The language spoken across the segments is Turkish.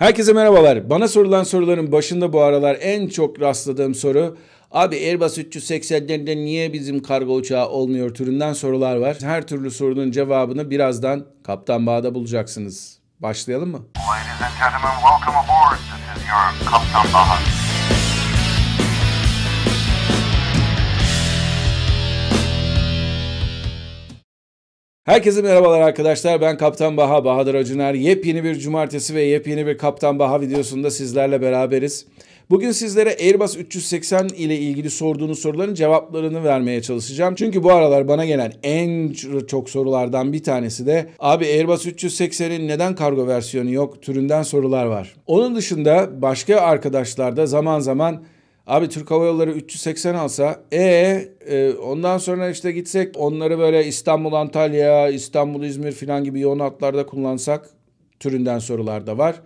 Herkese merhabalar. Bana sorulan soruların başında bu aralar en çok rastladığım soru Abi Airbus 380'lerinde niye bizim kargo uçağı olmuyor türünden sorular var. Her türlü sorunun cevabını birazdan Kaptan Bağ'da bulacaksınız. Başlayalım mı? Ladies and gentlemen, welcome aboard. This is your Kaptan Bağ. Herkese merhabalar arkadaşlar. Ben Kaptan Baha, Bahadır Acıner. Yepyeni bir cumartesi ve yepyeni bir Kaptan Baha videosunda sizlerle beraberiz. Bugün sizlere Airbus 380 ile ilgili sorduğunuz soruların cevaplarını vermeye çalışacağım. Çünkü bu aralar bana gelen en çok sorulardan bir tanesi de abi Airbus 380'in neden kargo versiyonu yok türünden sorular var. Onun dışında başka arkadaşlar da zaman zaman Abi Türk Hava Yolları 380 alsa e, e ondan sonra işte gitsek onları böyle İstanbul Antalya, İstanbul İzmir filan gibi yoğun hatlarda kullansak türünden sorular da var.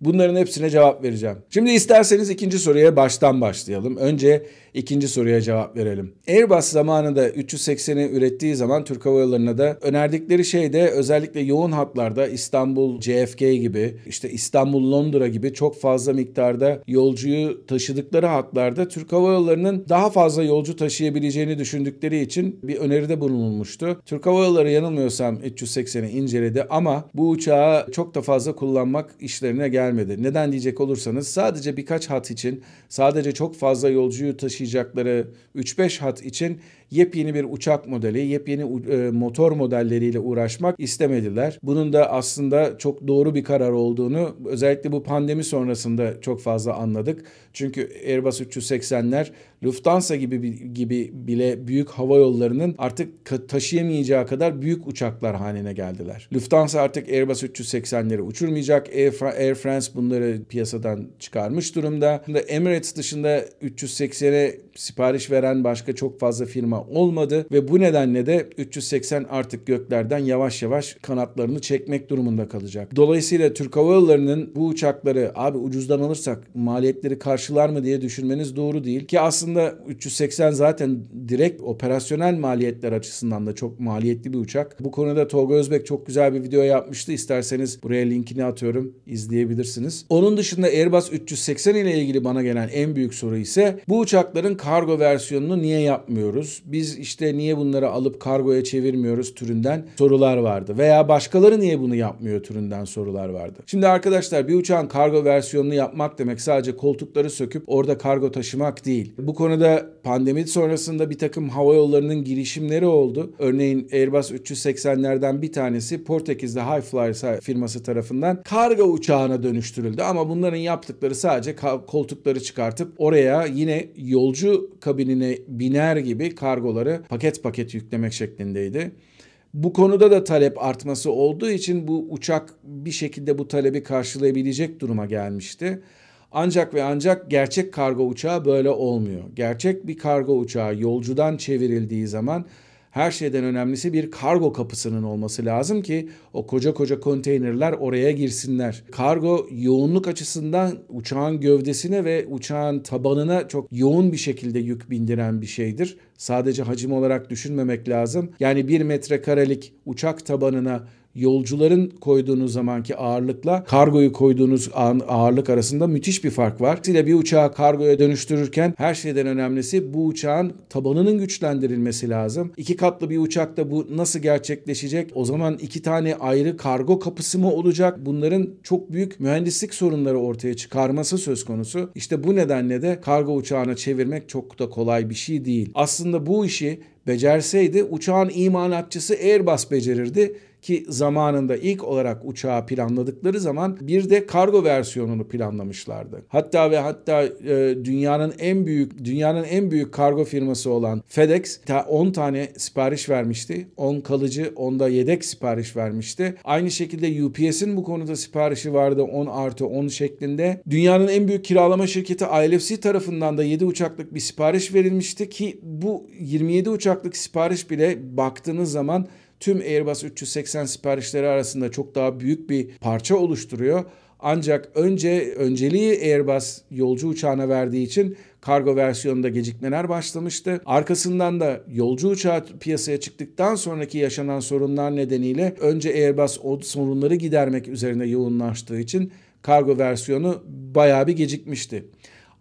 Bunların hepsine cevap vereceğim. Şimdi isterseniz ikinci soruya baştan başlayalım. Önce ikinci soruya cevap verelim. Airbus zamanında 380'i ürettiği zaman Türk Hava Yolları'na da önerdikleri şey de özellikle yoğun hatlarda İstanbul JFK gibi işte İstanbul Londra gibi çok fazla miktarda yolcuyu taşıdıkları hatlarda Türk Hava Yolları'nın daha fazla yolcu taşıyabileceğini düşündükleri için bir öneride bulunulmuştu. Türk Hava Yolları yanılmıyorsam 380'i inceledi ama bu uçağı çok da fazla kullanmak işlerine gelmedi gelmedi. Neden diyecek olursanız sadece birkaç hat için, sadece çok fazla yolcuyu taşıyacakları 3-5 hat için yepyeni bir uçak modeli, yepyeni e, motor modelleriyle uğraşmak istemediler. Bunun da aslında çok doğru bir karar olduğunu özellikle bu pandemi sonrasında çok fazla anladık. Çünkü Airbus 380'ler Lufthansa gibi gibi bile büyük hava yollarının artık taşıyamayacağı kadar büyük uçaklar haline geldiler. Lufthansa artık Airbus 380'leri uçurmayacak. Air, France Airlines bunları piyasadan çıkarmış durumda. Şimdi Emirates dışında 380'e sipariş veren başka çok fazla firma olmadı ve bu nedenle de 380 artık göklerden yavaş yavaş kanatlarını çekmek durumunda kalacak. Dolayısıyla Türk Hava Yolları'nın bu uçakları abi ucuzdan alırsak maliyetleri karşılar mı diye düşünmeniz doğru değil ki aslında 380 zaten direkt operasyonel maliyetler açısından da çok maliyetli bir uçak. Bu konuda Tolga Özbek çok güzel bir video yapmıştı. İsterseniz buraya linkini atıyorum izleyebilirsiniz kullanabilirsiniz. Onun dışında Airbus 380 ile ilgili bana gelen en büyük soru ise bu uçakların kargo versiyonunu niye yapmıyoruz? Biz işte niye bunları alıp kargoya çevirmiyoruz türünden sorular vardı. Veya başkaları niye bunu yapmıyor türünden sorular vardı. Şimdi arkadaşlar bir uçağın kargo versiyonunu yapmak demek sadece koltukları söküp orada kargo taşımak değil. Bu konuda pandemi sonrasında bir takım hava yollarının girişimleri oldu. Örneğin Airbus 380'lerden bir tanesi Portekiz'de Highflyer firması tarafından kargo uçağına dönüştü dönüştürüldü ama bunların yaptıkları sadece koltukları çıkartıp oraya yine yolcu kabinine biner gibi kargoları paket paket yüklemek şeklindeydi. Bu konuda da talep artması olduğu için bu uçak bir şekilde bu talebi karşılayabilecek duruma gelmişti. Ancak ve ancak gerçek kargo uçağı böyle olmuyor. Gerçek bir kargo uçağı yolcudan çevirildiği zaman her şeyden önemlisi bir kargo kapısının olması lazım ki o koca koca konteynerler oraya girsinler. Kargo yoğunluk açısından uçağın gövdesine ve uçağın tabanına çok yoğun bir şekilde yük bindiren bir şeydir. Sadece hacim olarak düşünmemek lazım. Yani bir metrekarelik uçak tabanına yolcuların koyduğunuz zamanki ağırlıkla kargoyu koyduğunuz ağırlık arasında müthiş bir fark var. Size bir uçağı kargoya dönüştürürken her şeyden önemlisi bu uçağın tabanının güçlendirilmesi lazım. İki katlı bir uçakta bu nasıl gerçekleşecek? O zaman iki tane ayrı kargo kapısı mı olacak? Bunların çok büyük mühendislik sorunları ortaya çıkarması söz konusu. İşte bu nedenle de kargo uçağına çevirmek çok da kolay bir şey değil. Aslında bu işi becerseydi uçağın imalatçısı Airbus becerirdi ki zamanında ilk olarak uçağı planladıkları zaman bir de kargo versiyonunu planlamışlardı. Hatta ve hatta e, dünyanın en büyük dünyanın en büyük kargo firması olan FedEx ta 10 tane sipariş vermişti. 10 kalıcı, 10 da yedek sipariş vermişti. Aynı şekilde UPS'in bu konuda siparişi vardı 10 artı 10 şeklinde. Dünyanın en büyük kiralama şirketi ILFC tarafından da 7 uçaklık bir sipariş verilmişti ki bu 27 uçaklık sipariş bile baktığınız zaman tüm Airbus 380 siparişleri arasında çok daha büyük bir parça oluşturuyor. Ancak önce önceliği Airbus yolcu uçağına verdiği için kargo versiyonunda gecikmeler başlamıştı. Arkasından da yolcu uçağı piyasaya çıktıktan sonraki yaşanan sorunlar nedeniyle önce Airbus o sorunları gidermek üzerine yoğunlaştığı için kargo versiyonu bayağı bir gecikmişti.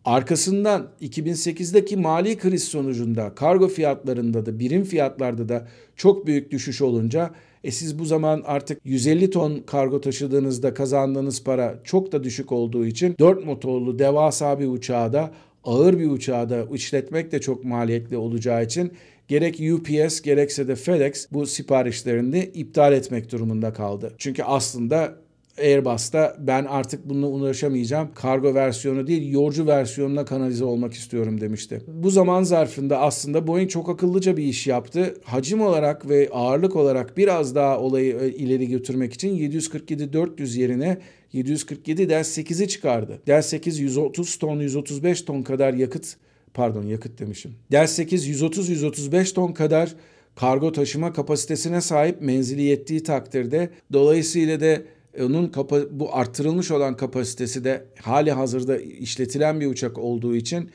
Arkasından 2008'deki mali kriz sonucunda kargo fiyatlarında da birim fiyatlarda da çok büyük düşüş olunca e siz bu zaman artık 150 ton kargo taşıdığınızda kazandığınız para çok da düşük olduğu için 4 motorlu devasa bir uçağı da ağır bir uçağı da işletmek de çok maliyetli olacağı için gerek UPS gerekse de FedEx bu siparişlerini iptal etmek durumunda kaldı. Çünkü aslında Airbus'ta ben artık bununla uğraşamayacağım. Kargo versiyonu değil, yolcu versiyonuna kanalize olmak istiyorum demişti. Bu zaman zarfında aslında Boeing çok akıllıca bir iş yaptı. Hacim olarak ve ağırlık olarak biraz daha olayı e, ileri götürmek için 747-400 yerine 747 ders 8'i çıkardı. Ders 8 130 ton, 135 ton kadar yakıt, pardon yakıt demişim. Ders 8 130-135 ton kadar kargo taşıma kapasitesine sahip menzili yettiği takdirde dolayısıyla da e, onun bu artırılmış olan kapasitesi de hali hazırda işletilen bir uçak olduğu için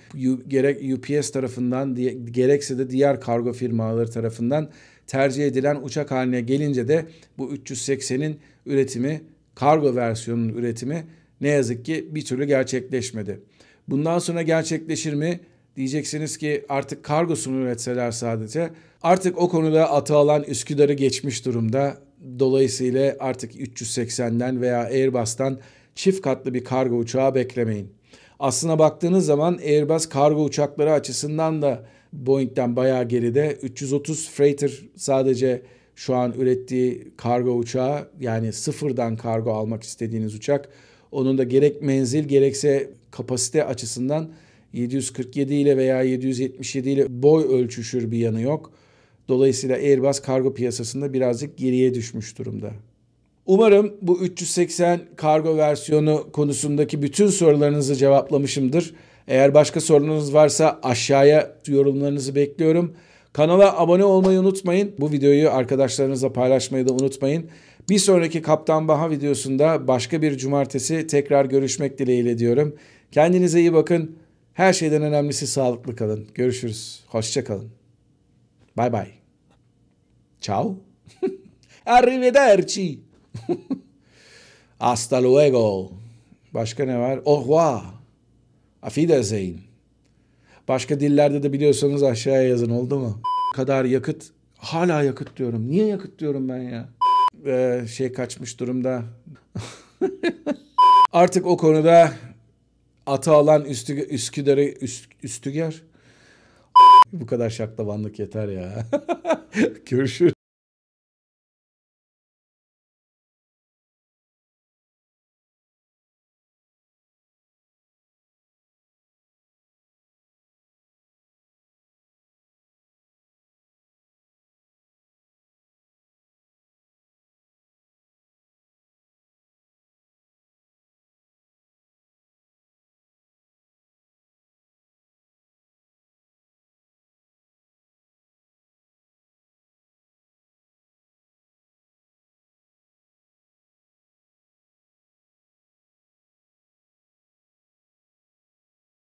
gerek UPS tarafından diye gerekse de diğer kargo firmaları tarafından tercih edilen uçak haline gelince de bu 380'in üretimi kargo versiyonunun üretimi ne yazık ki bir türlü gerçekleşmedi. Bundan sonra gerçekleşir mi? Diyeceksiniz ki artık kargosunu üretseler sadece. Artık o konuda atı alan Üsküdar'ı geçmiş durumda. Dolayısıyla artık 380'den veya Airbus'tan çift katlı bir kargo uçağı beklemeyin. Aslına baktığınız zaman Airbus kargo uçakları açısından da Boeing'den bayağı geride. 330 Freighter sadece şu an ürettiği kargo uçağı yani sıfırdan kargo almak istediğiniz uçak. Onun da gerek menzil gerekse kapasite açısından 747 ile veya 777 ile boy ölçüşür bir yanı yok. Dolayısıyla Airbus kargo piyasasında birazcık geriye düşmüş durumda. Umarım bu 380 kargo versiyonu konusundaki bütün sorularınızı cevaplamışımdır. Eğer başka sorunuz varsa aşağıya yorumlarınızı bekliyorum. Kanala abone olmayı unutmayın. Bu videoyu arkadaşlarınızla paylaşmayı da unutmayın. Bir sonraki Kaptan Baha videosunda başka bir cumartesi tekrar görüşmek dileğiyle diyorum. Kendinize iyi bakın. Her şeyden önemlisi sağlıklı kalın. Görüşürüz. Hoşçakalın. Bye bye. Ciao. Arrivederci. Hasta luego. Başka ne var? Au revoir. Afidezeyn. Başka dillerde de biliyorsanız aşağıya yazın oldu mu? kadar yakıt. Hala yakıt diyorum. Niye yakıt diyorum ben ya? Ee, şey kaçmış durumda. Artık o konuda atı alan Üsküdar'ı Üsküdar, Üsküdar bu kadar şaklavanlık yeter ya. Görüşürüz.